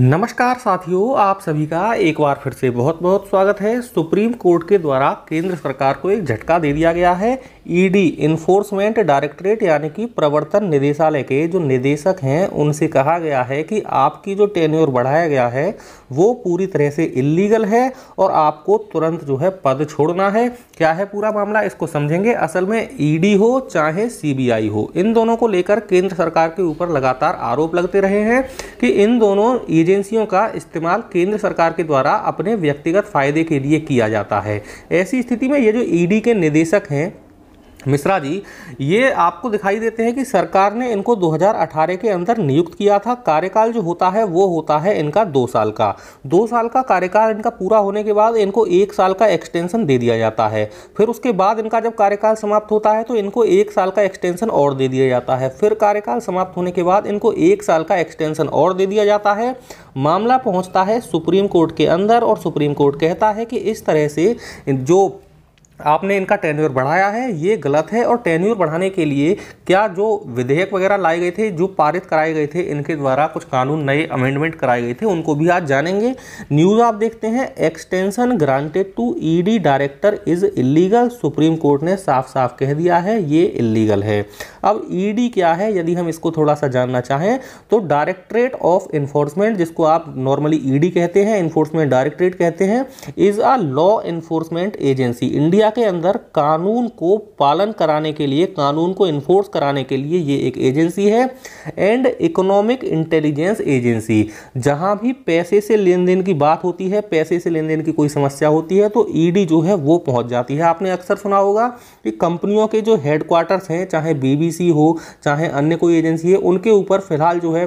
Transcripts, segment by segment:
नमस्कार साथियों आप सभी का एक बार फिर से बहुत बहुत स्वागत है सुप्रीम कोर्ट के द्वारा केंद्र सरकार को एक झटका दे दिया गया है ईडी इन्फोर्समेंट डायरेक्टरेट यानी कि प्रवर्तन निदेशालय के जो निदेशक हैं उनसे कहा गया है कि आपकी जो टेन्योर बढ़ाया गया है वो पूरी तरह से इलीगल है और आपको तुरंत जो है पद छोड़ना है क्या है पूरा मामला इसको समझेंगे असल में ई e हो चाहे सी हो इन दोनों को लेकर केंद्र सरकार के ऊपर लगातार आरोप लगते रहे हैं कि इन दोनों e एजेंसियों का इस्तेमाल केंद्र सरकार के द्वारा अपने व्यक्तिगत फायदे के लिए किया जाता है ऐसी स्थिति में ये जो ईडी e के निदेशक हैं मिश्रा जी ये आपको दिखाई देते हैं कि सरकार ने इनको 2018 के अंदर नियुक्त किया था कार्यकाल जो होता है वो होता है इनका दो साल का दो साल का कार्यकाल इनका पूरा होने के बाद इनको एक साल का एक्सटेंशन दे दिया जाता है फिर उसके बाद इनका जब कार्यकाल समाप्त होता है तो इनको एक साल का एक्सटेंशन और दे दिया जाता है फिर कार्यकाल समाप्त होने के बाद इनको एक साल का एक्सटेंशन और दे दिया जाता है मामला पहुँचता है सुप्रीम कोर्ट के अंदर और सुप्रीम कोर्ट कहता है कि इस तरह से जो आपने इनका टेन्यूर बढ़ाया है ये गलत है और टेन्यूर बढ़ाने के लिए क्या जो विधेयक वगैरह लाए गए थे जो पारित कराए गए थे इनके द्वारा कुछ कानून नए अमेंडमेंट कराए गए थे उनको भी आज जानेंगे न्यूज़ आप देखते हैं extension granted to ED director is illegal supreme court ने साफ साफ कह दिया है ये इलीगल है अब ईडी e क्या है यदि हम इसको थोड़ा सा जानना चाहें तो डायरेक्ट्रेट ऑफ इन्फोर्समेंट जिसको आप नॉर्मली ईडी e कहते हैं इन्फोर्समेंट डायरेक्ट्रेट कहते हैं is a law enforcement agency India India के अंदर कानून को पालन कराने के लिए कानून को इन्फोर्स कराने के लिए ये एक एजेंसी है एंड इकोनॉमिक इंटेलिजेंस एजेंसी जहां भी पैसे से लेन देन की बात होती है पैसे से लेन देन की कोई समस्या होती है तो ईडी e जो है वो पहुंच जाती है आपने अक्सर सुना होगा कि कंपनियों के जो हेडक्वार्टर्स हैं चाहे बीबीसी हो चाहे अन्य कोई एजेंसी है उनके ऊपर फिलहाल जो है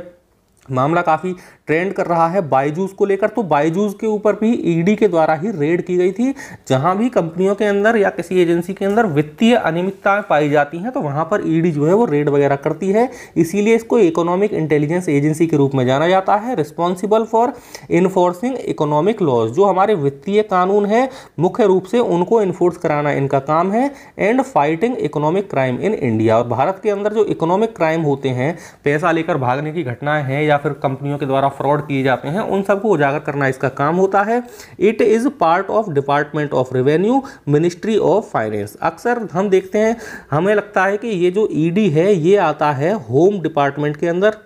मामला काफ़ी ट्रेंड कर रहा है बायजूस को लेकर तो बायजूस के ऊपर भी ईडी e के द्वारा ही रेड की गई थी जहां भी कंपनियों के अंदर या किसी एजेंसी के अंदर वित्तीय अनियमितताएं पाई जाती हैं तो वहां पर ईडी e जो है वो रेड वगैरह करती है इसीलिए इसको इकोनॉमिक इंटेलिजेंस एजेंसी के रूप में जाना जाता है responsible for enforcing economic laws जो हमारे वित्तीय कानून है मुख्य रूप से उनको इन्फोर्स कराना इनका काम है and fighting economic crime in India और भारत के अंदर जो इकोनॉमिक क्राइम होते हैं पैसा लेकर भागने की घटनाएं हैं या फिर कंपनियों के द्वारा फ्रॉड किए जाते हैं उन सबको उजागर करना इसका काम होता है it is part of department of revenue ministry of finance अक्सर हम देखते हैं हमें लगता है कि ये जो ईडी e है ये आता है होम डिपार्टमेंट के अंदर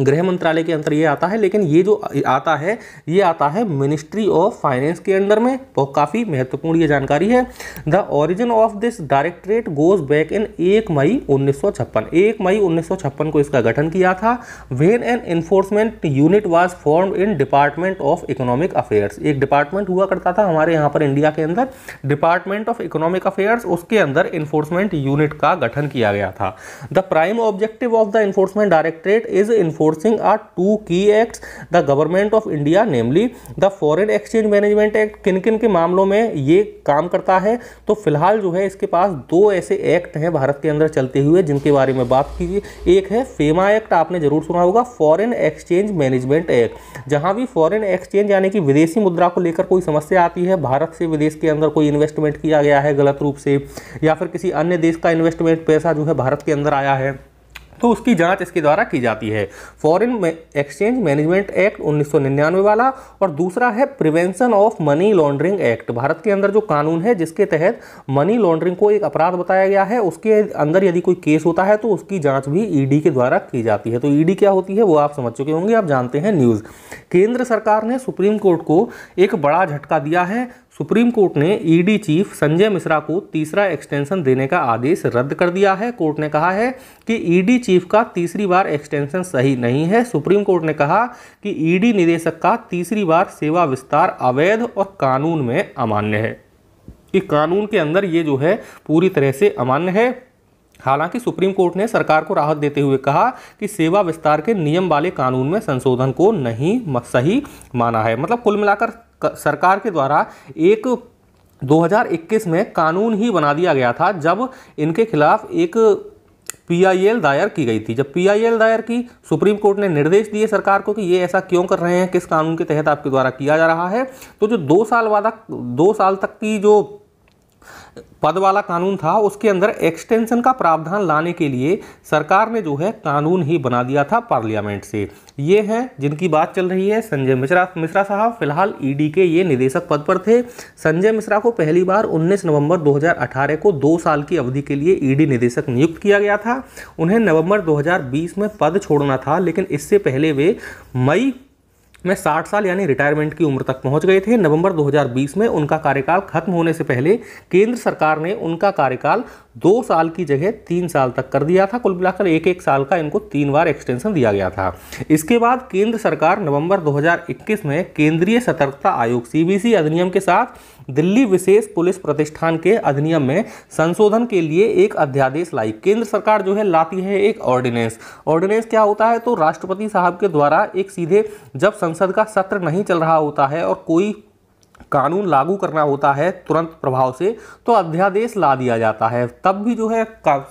गृह मंत्रालय के अंतर ये आता है लेकिन ये जो आता है ये आता है मिनिस्ट्री ऑफ फाइनेंस के अंडर में बहुत तो काफ़ी महत्वपूर्ण ये जानकारी है the origin of this directorate goes back in एक मई उन्नीस एक मई उन्नीस को इसका गठन किया था when an enforcement unit was form in department of economic affairs एक डिपार्टमेंट हुआ करता था हमारे यहाँ पर इंडिया के अंदर डिपार्टमेंट ऑफ इकोनॉमिक अफेयर्स उसके अंदर इन्फोर्समेंट यूनिट का गठन किया गया था the prime objective of the enforcement directorate is enforce enforcing are two key acts the government of India namely the foreign exchange management act किन किन के मामलों में ये काम करता है तो फिलहाल जो है इसके पास दो ऐसे एक्ट हैं भारत के अंदर चलते हुए जिनके बारे में बात कीजिए एक है फेमा एक्ट आपने जरूर सुना होगा फॉरन एक्सचेंज मैनेजमेंट एक्ट जहाँ भी फॉरन एक्सचेंज यानी कि विदेशी मुद्रा को लेकर कोई समस्या आती है भारत से विदेश के अंदर कोई इन्वेस्टमेंट किया गया है गलत रूप से या फिर किसी अन्य देश का इन्वेस्टमेंट पैसा जो है भारत के अंदर आया है तो उसकी जांच इसके द्वारा की जाती है फॉरेन एक्सचेंज मैनेजमेंट एक्ट 1999 वाला और दूसरा है prevention of money laundering act Bharat के अंदर जो कानून है जिसके तहत मनी लॉन्ड्रिंग को एक अपराध बताया गया है उसके अंदर यदि कोई केस होता है तो उसकी जांच भी ईडी के द्वारा की जाती है तो ईडी क्या होती है वो आप समझ चुके होंगे आप जानते हैं न्यूज़ केंद्र सरकार ने सुप्रीम कोर्ट को एक बड़ा झटका दिया है सुप्रीम कोर्ट ने ईडी चीफ संजय मिश्रा को तीसरा एक्सटेंशन देने का आदेश रद्द कर दिया है कोर्ट ने कहा है कि ईडी चीफ का तीसरी बार एक्सटेंशन सही नहीं है सुप्रीम कोर्ट ने कहा कि ईडी निदेशक का तीसरी बार सेवा विस्तार अवैध और कानून में अमान्य है कि कानून के अंदर ये जो है पूरी तरह से अमान्य है हालांकि सुप्रीम कोर्ट ने सरकार को राहत देते हुए कहा कि सेवा विस्तार के नियम वाले कानून में संशोधन को नहीं सही माना है मतलब कुल मिलाकर सरकार के द्वारा एक 2021 में कानून ही बना दिया गया था जब इनके खिलाफ एक पीआईएल दायर की गई थी जब पीआईएल दायर की सुप्रीम कोर्ट ने निर्देश दिए सरकार को कि ये ऐसा क्यों कर रहे हैं किस कानून के तहत आपके द्वारा किया जा रहा है तो जो दो साल वादा दो साल तक की जो पद वाला कानून था उसके अंदर एक्सटेंशन का प्रावधान लाने के लिए सरकार ने जो है कानून ही बना दिया था पार्लियामेंट से ये हैं जिनकी बात चल रही है संजय मिश्रा मिश्रा साहब फिलहाल ईडी e के ये निदेशक पद पर थे संजय मिश्रा को पहली बार 19 नवंबर 2018 को दो साल की अवधि के लिए ईडी e निदेशक नियुक्त किया गया था उन्हें नवम्बर दो में पद छोड़ना था लेकिन इससे पहले वे मई में 60 साल यानी रिटायरमेंट की उम्र तक पहुंच गए थे नवंबर 2020 में उनका कार्यकाल खत्म होने से पहले केंद्र सरकार ने उनका कार्यकाल दो साल की जगह तीन साल तक कर दिया था कुल मिलाकर एक एक साल का इनको तीन बार एक्सटेंशन दिया गया था इसके बाद केंद्र सरकार नवंबर 2021 में केंद्रीय सतर्कता आयोग सी अधिनियम के साथ दिल्ली विशेष पुलिस प्रतिष्ठान के अधिनियम में संशोधन के लिए एक अध्यादेश लाई केंद्र सरकार जो है लाती है एक ऑर्डिनेंस ऑर्डिनेंस क्या होता है तो राष्ट्रपति साहब के द्वारा एक सीधे जब संसद का सत्र नहीं चल रहा होता है और कोई कानून लागू करना होता है तुरंत प्रभाव से तो अध्यादेश ला दिया जाता है तब भी जो है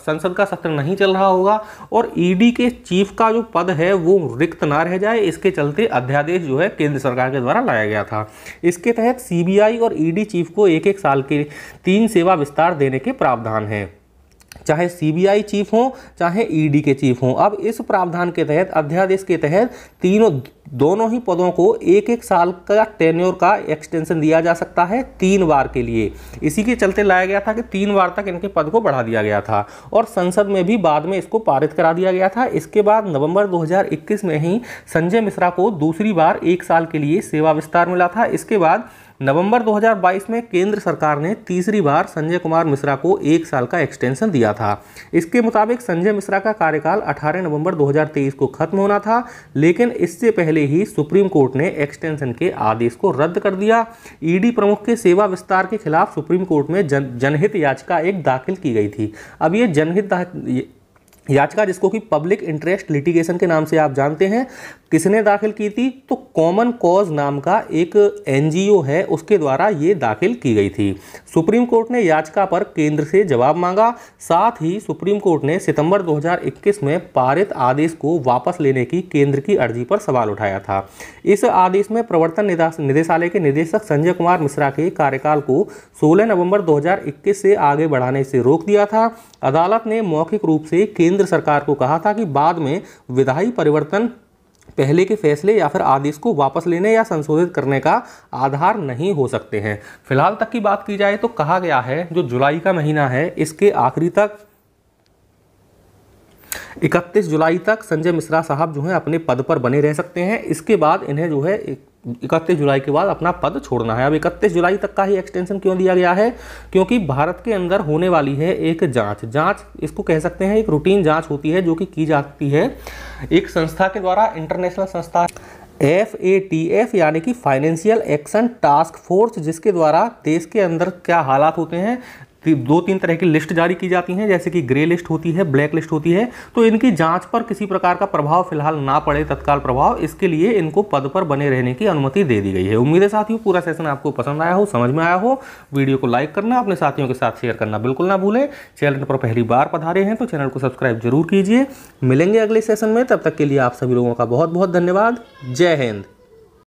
संसद का सत्र नहीं चल रहा होगा और ईडी e के चीफ का जो पद है वो रिक्त ना रह जाए इसके चलते अध्यादेश जो है केंद्र सरकार के द्वारा लाया गया था इसके तहत सीबीआई और ईडी e चीफ को एक एक साल के तीन सेवा विस्तार देने के प्रावधान हैं चाहे सीबीआई चीफ हो चाहे ईडी e के चीफ हो अब इस प्रावधान के तहत अध्यादेश के तहत तीनों दोनों ही पदों को एक एक साल का टेन्योर का एक्सटेंशन दिया जा सकता है तीन बार के लिए इसी के चलते लाया गया था कि तीन बार तक इनके पद को बढ़ा दिया गया था और संसद में भी बाद में इसको पारित करा दिया गया था इसके बाद नवंबर 2021 में ही संजय मिश्रा को दूसरी बार एक साल के लिए सेवा विस्तार मिला था इसके बाद नवंबर 2022 में केंद्र सरकार ने तीसरी बार संजय कुमार मिश्रा को एक साल का एक्सटेंशन दिया था इसके मुताबिक संजय मिश्रा का कार्यकाल 18 नवंबर 2023 को खत्म होना था लेकिन इससे पहले ही सुप्रीम कोर्ट ने एक्सटेंशन के आदेश को रद्द कर दिया ईडी प्रमुख के सेवा विस्तार के खिलाफ सुप्रीम कोर्ट में जन जनहित याचिका एक दाखिल की गई थी अब ये जनहित याचिका जिसको कि पब्लिक इंटरेस्ट लिटिगेशन के नाम से आप जानते हैं किसने दाखिल की थी तो कॉमन कॉज नाम का एक एनजीओ है उसके द्वारा ये दाखिल की गई थी सुप्रीम कोर्ट ने याचिका पर केंद्र से जवाब मांगा साथ ही सुप्रीम कोर्ट ने सितंबर 2021 में पारित आदेश को वापस लेने की केंद्र की अर्जी पर सवाल उठाया था इस आदेश में प्रवर्तन निदेशालय के निदेशक संजय कुमार मिश्रा के कार्यकाल को सोलह नवम्बर दो से आगे बढ़ाने से रोक दिया था अदालत ने मौखिक रूप से केंद्र केंद्र सरकार को कहा था कि बाद में विधायी परिवर्तन पहले के फैसले या फिर आदेश को वापस लेने या संशोधित करने का आधार नहीं हो सकते हैं फिलहाल तक की बात की जाए तो कहा गया है जो जुलाई का महीना है इसके आखिरी तक 31 जुलाई तक संजय मिश्रा साहब जो हैं अपने पद पर बने रह सकते हैं इसके बाद इन्हें जो है इकतीस जुलाई के बाद अपना पद छोड़ना है अब इकतीस जुलाई तक का ही एक्सटेंशन क्यों दिया गया है क्योंकि भारत के अंदर होने वाली है एक जांच जांच इसको कह सकते हैं एक रूटीन जांच होती है जो कि की जाती है एक संस्था के द्वारा इंटरनेशनल संस्था एफ ए टी एफ यानी कि फाइनेंशियल एक्शन टास्क फोर्स जिसके द्वारा देश के अंदर क्या हालात होते हैं दो तीन तरह की लिस्ट जारी की जाती हैं जैसे कि ग्रे लिस्ट होती है ब्लैक लिस्ट होती है तो इनकी जांच पर किसी प्रकार का प्रभाव फिलहाल ना पड़े तत्काल प्रभाव इसके लिए इनको पद पर बने रहने की अनुमति दे दी गई है उम्मीद है साथियों पूरा सेशन आपको पसंद आया हो समझ में आया हो वीडियो को लाइक करना अपने साथियों के साथ शेयर करना बिल्कुल ना भूलें चैनल पर पहली बार पधारे हैं तो चैनल को सब्सक्राइब जरूर कीजिए मिलेंगे अगले सेशन में तब तक के लिए आप सभी लोगों का बहुत बहुत धन्यवाद जय हिंद